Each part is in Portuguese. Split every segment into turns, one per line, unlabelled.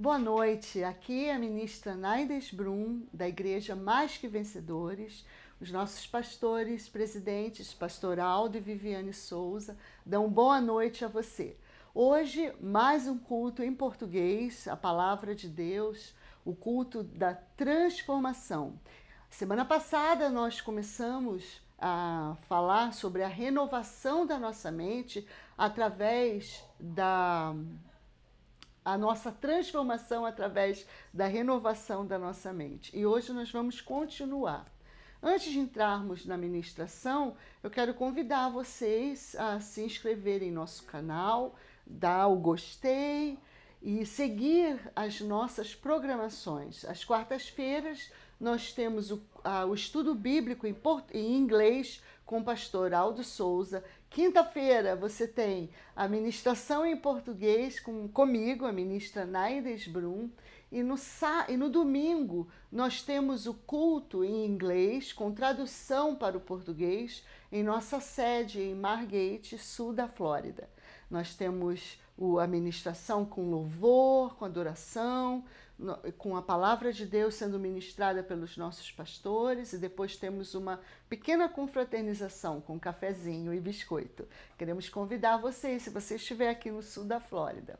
Boa noite, aqui é a ministra Naides Brum, da Igreja Mais Que Vencedores. Os nossos pastores, presidentes, pastor Aldo e Viviane Souza, dão boa noite a você. Hoje, mais um culto em português, a Palavra de Deus, o culto da transformação. Semana passada nós começamos a falar sobre a renovação da nossa mente através da a nossa transformação através da renovação da nossa mente. E hoje nós vamos continuar. Antes de entrarmos na ministração, eu quero convidar vocês a se inscreverem em nosso canal, dar o gostei, e seguir as nossas programações. Às quartas-feiras, nós temos o, a, o estudo bíblico em, em inglês com o pastor Aldo Souza. Quinta-feira, você tem a ministração em português com, comigo, a ministra Naides Brum. E no, e no domingo, nós temos o culto em inglês com tradução para o português em nossa sede em Margate, sul da Flórida. Nós temos o, a ministração com louvor, com adoração, no, com a palavra de Deus sendo ministrada pelos nossos pastores e depois temos uma pequena confraternização com cafezinho e biscoito. Queremos convidar vocês, se você estiver aqui no sul da Flórida.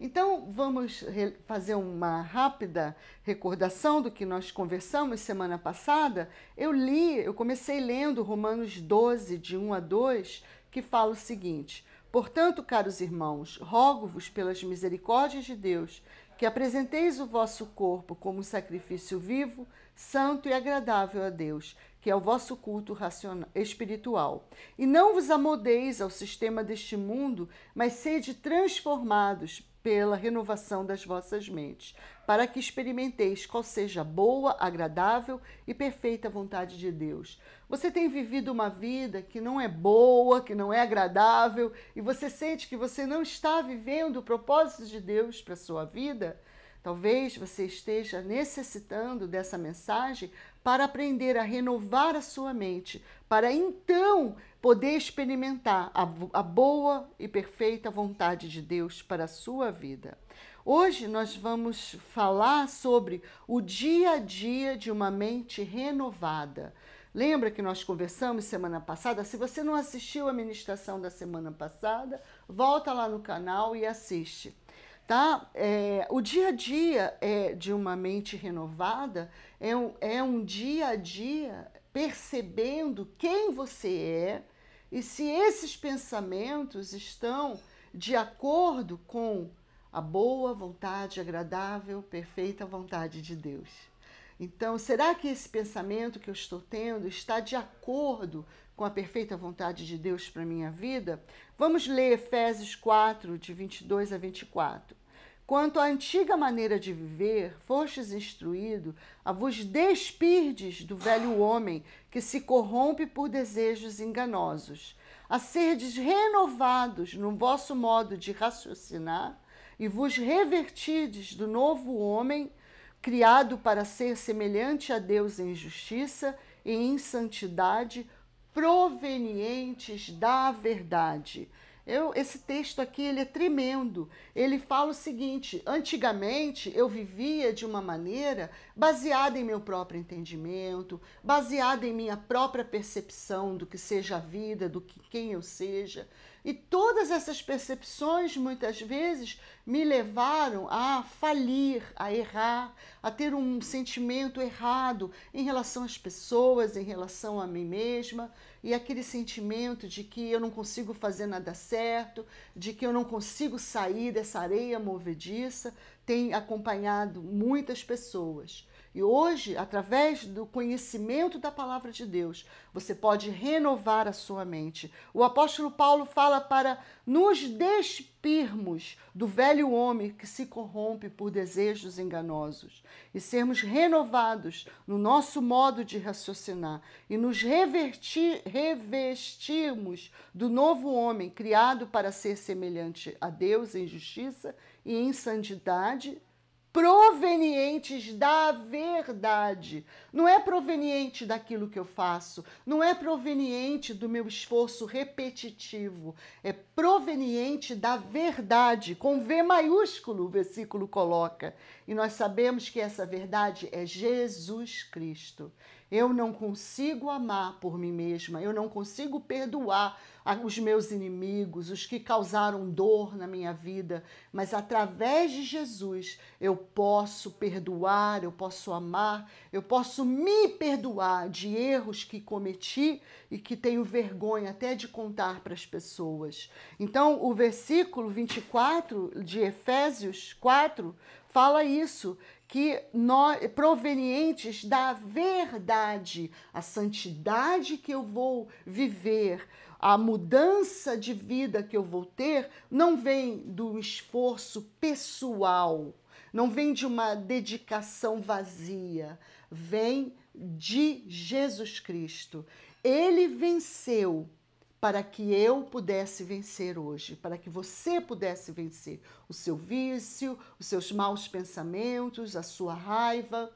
Então, vamos fazer uma rápida recordação do que nós conversamos semana passada. Eu li, eu comecei lendo Romanos 12, de 1 a 2, que fala o seguinte: Portanto, caros irmãos, rogo-vos pelas misericórdias de Deus que apresenteis o vosso corpo como um sacrifício vivo, santo e agradável a Deus, que é o vosso culto racional, espiritual. E não vos amodeis ao sistema deste mundo, mas sede transformados pela renovação das vossas mentes, para que experimenteis qual seja a boa, agradável e perfeita vontade de Deus. Você tem vivido uma vida que não é boa, que não é agradável, e você sente que você não está vivendo o propósito de Deus para a sua vida? Talvez você esteja necessitando dessa mensagem para aprender a renovar a sua mente, para então poder experimentar a, a boa e perfeita vontade de Deus para a sua vida. Hoje nós vamos falar sobre o dia a dia de uma mente renovada. Lembra que nós conversamos semana passada? Se você não assistiu a ministração da semana passada, volta lá no canal e assiste. Tá? É, o dia a dia é, de uma mente renovada é um, é um dia a dia percebendo quem você é e se esses pensamentos estão de acordo com a boa vontade agradável, perfeita vontade de Deus. Então, será que esse pensamento que eu estou tendo está de acordo com a perfeita vontade de Deus para minha vida, vamos ler Efésios 4, de 22 a 24. Quanto à antiga maneira de viver, fostes instruído a vos despirdes do velho homem que se corrompe por desejos enganosos, a serdes renovados no vosso modo de raciocinar e vos revertides do novo homem, criado para ser semelhante a Deus em justiça e em santidade, provenientes da verdade. Eu, esse texto aqui ele é tremendo. Ele fala o seguinte: antigamente eu vivia de uma maneira baseada em meu próprio entendimento, baseada em minha própria percepção do que seja a vida, do que quem eu seja. E todas essas percepções, muitas vezes, me levaram a falir, a errar, a ter um sentimento errado em relação às pessoas, em relação a mim mesma, e aquele sentimento de que eu não consigo fazer nada certo, de que eu não consigo sair dessa areia movediça, tem acompanhado muitas pessoas. E hoje, através do conhecimento da palavra de Deus, você pode renovar a sua mente. O apóstolo Paulo fala para nos despirmos do velho homem que se corrompe por desejos enganosos e sermos renovados no nosso modo de raciocinar e nos revertir, revestirmos do novo homem criado para ser semelhante a Deus em justiça e em santidade provenientes da verdade. Não é proveniente daquilo que eu faço, não é proveniente do meu esforço repetitivo, é proveniente da verdade, com V maiúsculo, o versículo coloca. E nós sabemos que essa verdade é Jesus Cristo. Eu não consigo amar por mim mesma, eu não consigo perdoar os meus inimigos, os que causaram dor na minha vida, mas através de Jesus eu posso perdoar, eu posso amar, eu posso me perdoar de erros que cometi e que tenho vergonha até de contar para as pessoas. Então, o versículo 24 de Efésios 4 fala isso, que nós, provenientes da verdade, a santidade que eu vou viver, a mudança de vida que eu vou ter, não vem do esforço pessoal, não vem de uma dedicação vazia, vem de Jesus Cristo. Ele venceu para que eu pudesse vencer hoje, para que você pudesse vencer o seu vício, os seus maus pensamentos, a sua raiva.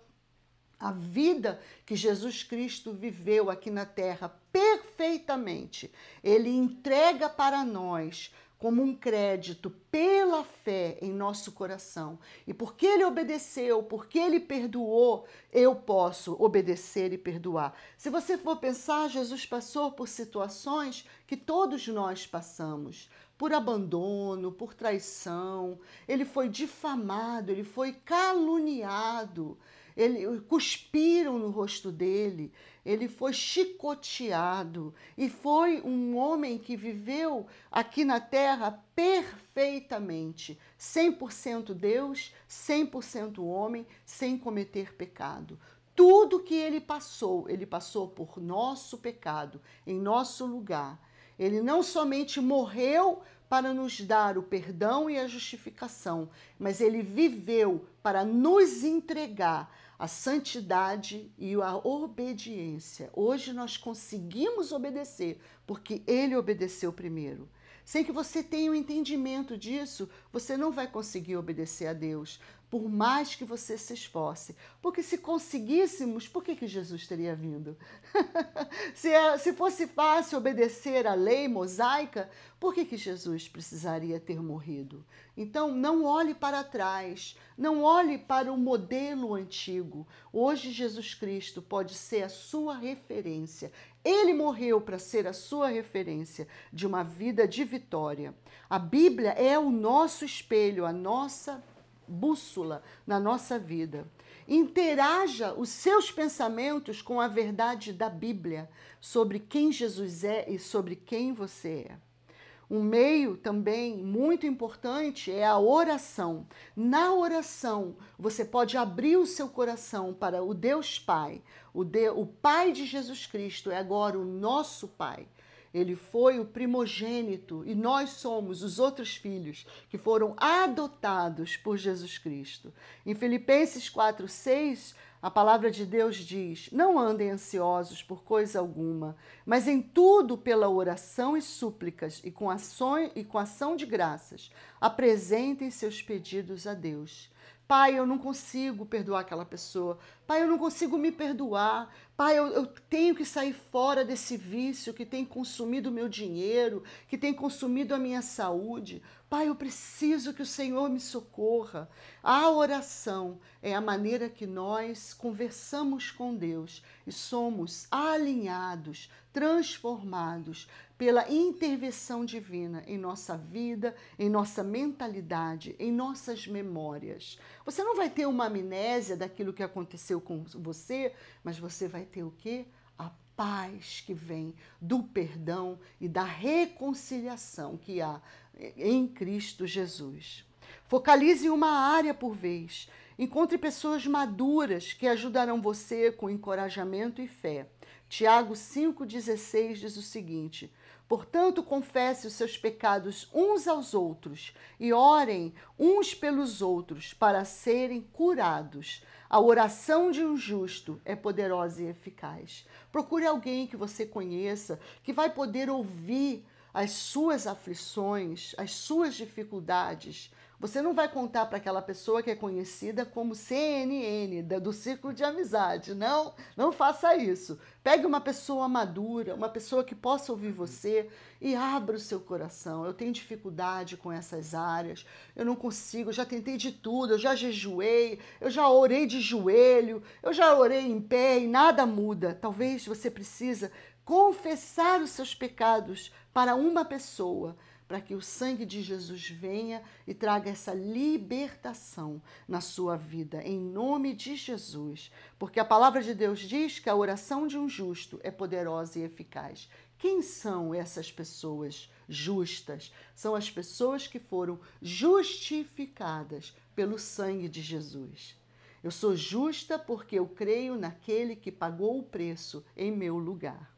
A vida que Jesus Cristo viveu aqui na terra perfeitamente, ele entrega para nós como um crédito pela fé em nosso coração. E porque ele obedeceu, porque ele perdoou, eu posso obedecer e perdoar. Se você for pensar, Jesus passou por situações que todos nós passamos. Por abandono, por traição, ele foi difamado, ele foi caluniado, ele cuspiram no rosto dele, ele foi chicoteado e foi um homem que viveu aqui na terra perfeitamente, 100% Deus, 100% homem, sem cometer pecado. Tudo que ele passou, ele passou por nosso pecado, em nosso lugar. Ele não somente morreu para nos dar o perdão e a justificação, mas ele viveu para nos entregar a santidade e a obediência. Hoje nós conseguimos obedecer porque ele obedeceu primeiro. Sem que você tenha um entendimento disso, você não vai conseguir obedecer a Deus, por mais que você se esforce. Porque se conseguíssemos, por que, que Jesus teria vindo? se, é, se fosse fácil obedecer à lei mosaica, por que, que Jesus precisaria ter morrido? Então, não olhe para trás, não olhe para o modelo antigo. Hoje, Jesus Cristo pode ser a sua referência. Ele morreu para ser a sua referência de uma vida de vitória. A Bíblia é o nosso espelho, a nossa bússola na nossa vida. Interaja os seus pensamentos com a verdade da Bíblia sobre quem Jesus é e sobre quem você é. Um meio também muito importante é a oração. Na oração, você pode abrir o seu coração para o Deus Pai. O, de, o Pai de Jesus Cristo é agora o nosso Pai. Ele foi o primogênito e nós somos os outros filhos que foram adotados por Jesus Cristo. Em Filipenses 4:6, a palavra de Deus diz: "Não andem ansiosos por coisa alguma, mas em tudo pela oração e súplicas e com ação e com ação de graças, apresentem seus pedidos a Deus." Pai, eu não consigo perdoar aquela pessoa. Pai, eu não consigo me perdoar. Pai, eu, eu, tenho que sair fora desse vício que tem consumido meu dinheiro, que tem consumido a minha saúde. Pai, eu preciso que o Senhor me socorra. A oração é a maneira que nós conversamos com Deus e somos alinhados, transformados pela intervenção divina em nossa vida, em nossa mentalidade, em nossas memórias. Você não vai ter uma amnésia daquilo que aconteceu com você, mas você vai ter o quê? A paz que vem do perdão e da reconciliação que há em Cristo Jesus. Focalize em uma área por vez. Encontre pessoas maduras que ajudarão você com encorajamento e fé. Tiago 5,16 diz o seguinte: Portanto, confesse os seus pecados uns aos outros e orem uns pelos outros para serem curados. A oração de um justo é poderosa e eficaz. Procure alguém que você conheça, que vai poder ouvir as suas aflições, as suas dificuldades você não vai contar para aquela pessoa que é conhecida como CNN, do círculo de amizade. Não, não faça isso. Pegue uma pessoa madura, uma pessoa que possa ouvir uhum. você e abra o seu coração. Eu tenho dificuldade com essas áreas, eu não consigo, eu já tentei de tudo, eu já jejuei, eu já orei de joelho, eu já orei em pé e nada muda. Talvez você precisa confessar os seus pecados para uma pessoa para que o sangue de Jesus venha e traga essa libertação na sua vida, em nome de Jesus. Porque a palavra de Deus diz que a oração de um justo é poderosa e eficaz. Quem são essas pessoas justas? São as pessoas que foram justificadas pelo sangue de Jesus. Eu sou justa porque eu creio naquele que pagou o preço em meu lugar.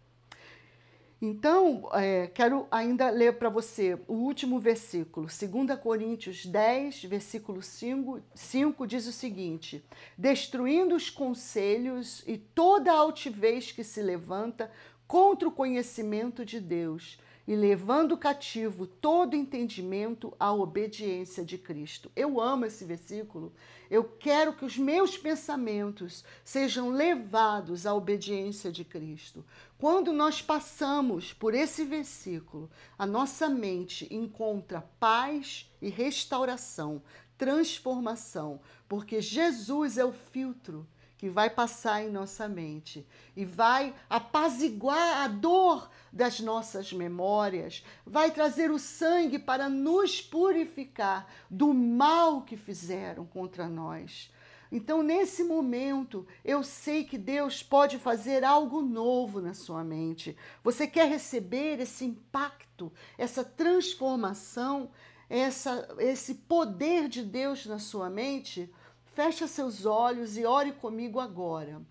Então, é, quero ainda ler para você o último versículo. 2 Coríntios 10, versículo 5, 5, diz o seguinte: Destruindo os conselhos e toda altivez que se levanta contra o conhecimento de Deus e levando cativo todo entendimento à obediência de Cristo. Eu amo esse versículo. Eu quero que os meus pensamentos sejam levados à obediência de Cristo. Quando nós passamos por esse versículo, a nossa mente encontra paz e restauração, transformação, porque Jesus é o filtro que vai passar em nossa mente e vai apaziguar a dor das nossas memórias, vai trazer o sangue para nos purificar do mal que fizeram contra nós. Então, nesse momento, eu sei que Deus pode fazer algo novo na sua mente. Você quer receber esse impacto, essa transformação, essa, esse poder de Deus na sua mente? Feche seus olhos e ore comigo agora.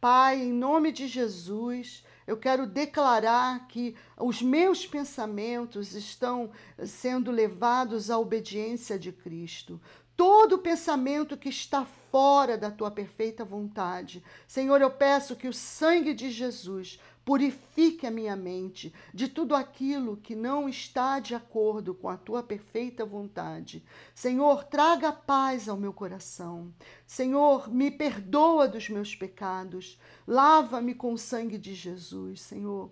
Pai, em nome de Jesus, eu quero declarar que os meus pensamentos estão sendo levados à obediência de Cristo todo pensamento que está fora da tua perfeita vontade. Senhor, eu peço que o sangue de Jesus Purifique a minha mente de tudo aquilo que não está de acordo com a tua perfeita vontade. Senhor, traga paz ao meu coração. Senhor, me perdoa dos meus pecados. Lava-me com o sangue de Jesus, Senhor.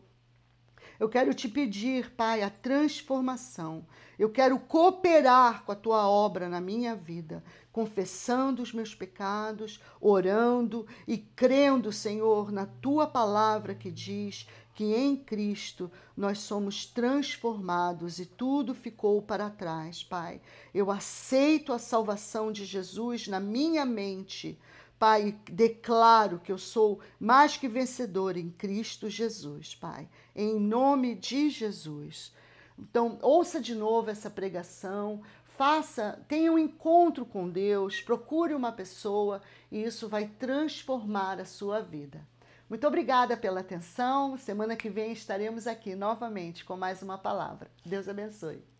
Eu quero te pedir, Pai, a transformação. Eu quero cooperar com a tua obra na minha vida, confessando os meus pecados, orando e crendo, Senhor, na tua palavra que diz que em Cristo nós somos transformados e tudo ficou para trás, Pai. Eu aceito a salvação de Jesus na minha mente Pai, declaro que eu sou mais que vencedor em Cristo Jesus, Pai, em nome de Jesus. Então, ouça de novo essa pregação, faça, tenha um encontro com Deus, procure uma pessoa e isso vai transformar a sua vida. Muito obrigada pela atenção. Semana que vem estaremos aqui novamente com mais uma palavra. Deus abençoe.